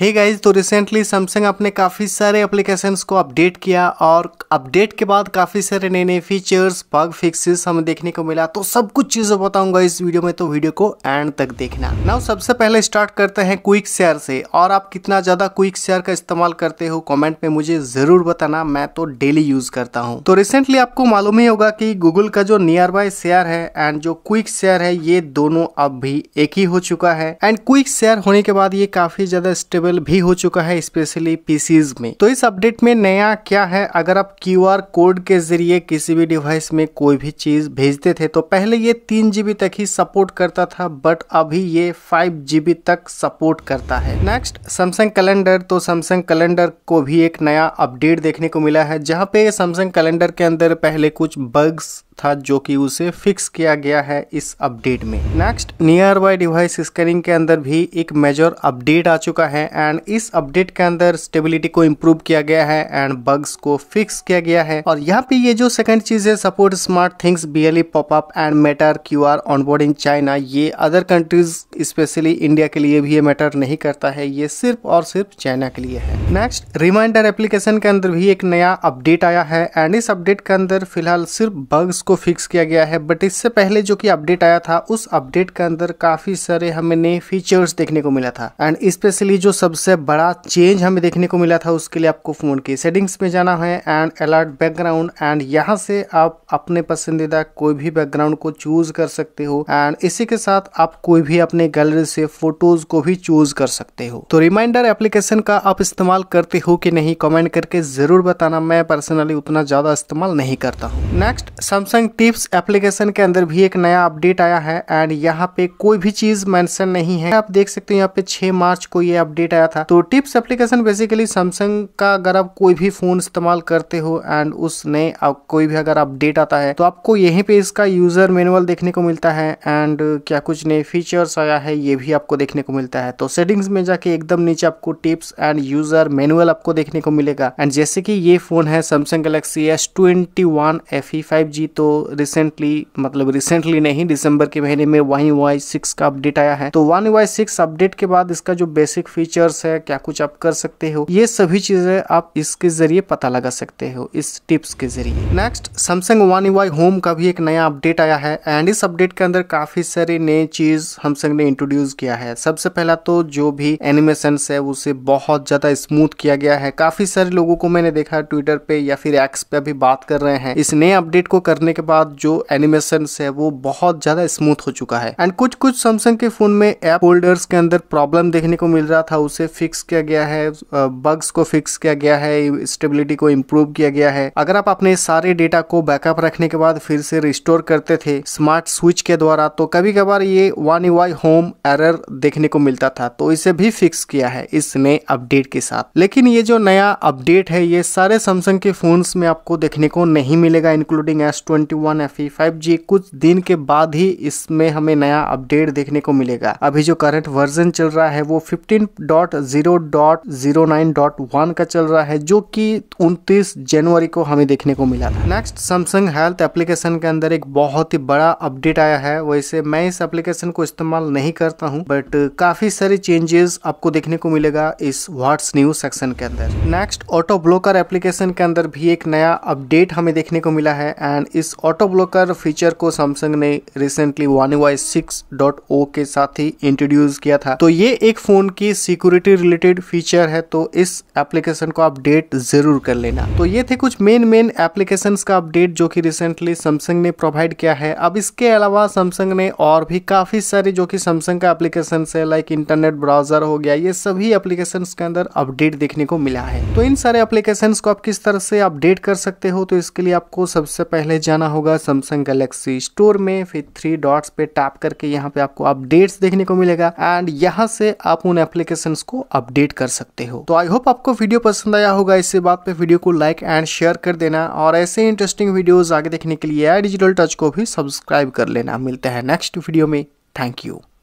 हे hey guys तो recently Samsung अपने काफ़ी सारे एप्लीकेशंस को अपडेट किया और अपडेट के बाद काफ़ी सारे नए नए फीचर्स बग फिक्सेस हमें देखने को मिला तो सब कुछ चीज़ें बताऊंगा इस वीडियो में तो वीडियो को एंड तक देखना नाउ सबसे पहले स्टार्ट करते हैं क्विक शेयर से और आप कितना ज़्यादा क्विक शेयर का इस्तेमाल करते हो कॉमेंट में मुझे ज़रूर बताना मैं तो डेली यूज़ करता हूँ तो रिसेंटली आपको मालूम ही होगा कि गूगल का जो नियर बाय शेयर है एंड जो क्विक शेयर है ये दोनों अब भी एक ही हो चुका है एंड क्विक शेयर होने के बाद ये काफ़ी ज़्यादा स्टेबल अवेलेबल भी हो चुका है स्पेशली पीसीज में तो इस अपडेट में नया क्या है अगर आप क्यू कोड के जरिए किसी भी डिवाइस में कोई भी चीज भेजते थे तो पहले ये तीन जीबी तक ही सपोर्ट करता था बट अभी ये फाइव जीबी तक सपोर्ट करता है नेक्स्ट सैमसंग कैलेंडर तो सैमसंग कैलेंडर को भी एक नया अपडेट देखने को मिला है जहाँ पे सैमसंग कैलेंडर के अंदर पहले कुछ बग्स था जो कि उसे फिक्स किया गया है इस अपडेट में next nearby device scanning के अंदर भी एक मेजर अपडेट आ चुका है एंड इस अपडेट के अंदर स्टेबिलिटी को इम्प्रूव किया गया है एंड बग्स को फिक्स किया गया है और यहाँ पे ये जो सेकंड चीज है support smart things B popup and matter Q R onboarding China ये अदर कंट्रीज स्पेशली इंडिया के लिए भी ये मैटर नहीं करता है ये सिर्फ और सिर्फ चाइना के लिए है नेक्स्ट रिमाइंडर एप्लीकेशन के अंदर भी एक नया अपडेट आया है एंड इस अपडेट के अंदर फिलहाल सिर्फ बग्स को फिक्स किया गया है बट इससे पहले जो कि अपडेट आया था उस अपडेट के अंदर काफी सारे हमें नए फीचर्स देखने को मिला था एंड स्पेशली जो सबसे बड़ा चेंज हमें देखने को मिला था उसके लिए आपको फोन की सेटिंग्स में जाना है एंड अलर्ट बैकग्राउंड एंड यहाँ से आप अपने पसंदीदा कोई भी बैकग्राउंड को चूज कर सकते हो एंड इसी के साथ आप कोई भी अपने गैलरी से फोटोज को भी चूज कर सकते हो तो रिमाइंडर एप्लीकेशन का आप इस्तेमाल करते हो कि नहीं कमेंट करके जरूर बताना मैं पर्सनली उतना ज्यादा इस्तेमाल नहीं करता हूँ next Samsung Samsung tips application के अंदर भी एक नया अपडेट आया है एंड यहाँ पे कोई भी चीज मेंशन नहीं है आप देख सकते हो यहाँ पे 6 मार्च को ये अपडेट आया था तो टिप्स एप्लीकेशन बेसिकली सैमसंग का अगर आप कोई भी फोन इस्तेमाल करते हो एंड उस नए कोई भी अगर अपडेट आता है तो आपको यहीं पे इसका यूजर मेनुअल देखने को मिलता है एंड क्या कुछ नए फीचर्स आया है ये भी आपको देखने को मिलता है तो सेटिंग्स में जाके एकदम नीचे आपको टिप्स एंड यूजर मेनुअल आपको देखने को मिलेगा एंड जैसे कि ये फोन है Samsung Galaxy S twenty one F E five G तो तो रिसेंटली मतलब रिसेंटली नहीं दिसंबर के महीने में वन वाई सिक्स का अपडेट आया है तो वन वाई सिक्स अपडेट के बाद इसका जो बेसिक फीचर्स है क्या कुछ आप कर सकते हो ये सभी चीजें आप इसके जरिए पता लगा सकते हो इस टिप्स के जरिए next Samsung one UI home का भी एक नया अपडेट आया है एंड इस अपडेट के अंदर काफी सारी नई चीज सैमसंग ने इंट्रोड्यूस किया है सबसे पहला तो जो भी एनिमेशन है उसे बहुत ज्यादा स्मूथ किया गया है काफी सारे लोगों को मैंने देखा ट्विटर पे या फिर एक्स पे भी बात कर रहे हैं इस नए अपडेट को करने के बाद जो एनिमेशन है वो बहुत ज़्यादा स्मूथ हो चुका है एंड कुछ कुछ सैमसंग के फ़ोन में ऐप होल्डर्स के अंदर प्रॉब्लम देखने को मिल रहा था उसे फिक्स किया गया है बग्स को फिक्स किया गया है स्टेबिलिटी को इम्प्रूव किया गया है अगर आप अपने सारे डेटा को बैकअप रखने के बाद फिर से रिस्टोर करते थे स्मार्ट स्विच के द्वारा तो कभी कभार ये वन यू होम एरर देखने को मिलता था तो इसे भी फिक्स किया है इस नए अपडेट के साथ लेकिन ये जो नया अपडेट है ये सारे सैमसंग के फोन्स में आपको देखने को नहीं मिलेगा including S twenty twenty one F G e, कुछ दिन के बाद ही इसमें हमें नया अपडेट देखने को मिलेगा अभी जो करंट वर्जन चल रहा है वो fifteen dot zero dot zero nine dot one का चल रहा है जो कि 29 जनवरी को हमें देखने को मिला था नेक्स्ट सैमसंग हेल्थ एप्लीकेशन के अंदर एक बहुत ही बड़ा अपडेट आया है वैसे मैं इस एप्लीकेशन को इस्तेमाल नहीं करता हूँ बट काफी सारे चेंजेस आपको देखने को मिलेगा इस व्हाट्स न्यूज सेक्शन के अंदर नेक्स्ट ऑटो ब्लॉकर एप्लीकेशन के अंदर भी एक नया अपडेट हमें देखने को मिला है एंड इस ऑटो ब्लॉकर फीचर को सैमसंग ने recently one UI six dot O के साथ ही इंट्रोड्यूस किया था तो ये एक फोन की सिक्योरिटी रिलेटेड फीचर है तो इस एप्लीकेशन को अपडेट जरूर कर लेना तो ये थे कुछ मेन मेन एप्लीकेशन का अपडेट जो कि रिसेंटली सैमसंग ने प्रोवाइड किया है अब इसके अलावा सैमसंग ने और भी काफी सारे जो कि सैमसंग का एप्लीकेशन है लाइक इंटरनेट ब्राउजर हो गया ये सभी एप्लीकेशन के अंदर अपडेट देखने को मिला है तो इन सारे एप्लीकेशन को आप किस तरह से अपडेट कर सकते हो तो इसके लिए आपको सबसे पहले जाना जाना होगा सैमसंग गैलेक्सी स्टोर में फिर थ्री डॉट्स पे टैप करके यहाँ पे आपको अपडेट्स देखने को मिलेगा एंड यहाँ से आप उन एप्लीकेशन को अपडेट कर सकते हो तो आई होप आपको वीडियो पसंद आया होगा इसी बात पे वीडियो को लाइक एंड शेयर कर देना और ऐसे इंटरेस्टिंग वीडियोज आगे देखने के लिए डिजिटल टच को भी सब्सक्राइब कर लेना मिलते हैं नेक्स्ट वीडियो में थैंक यू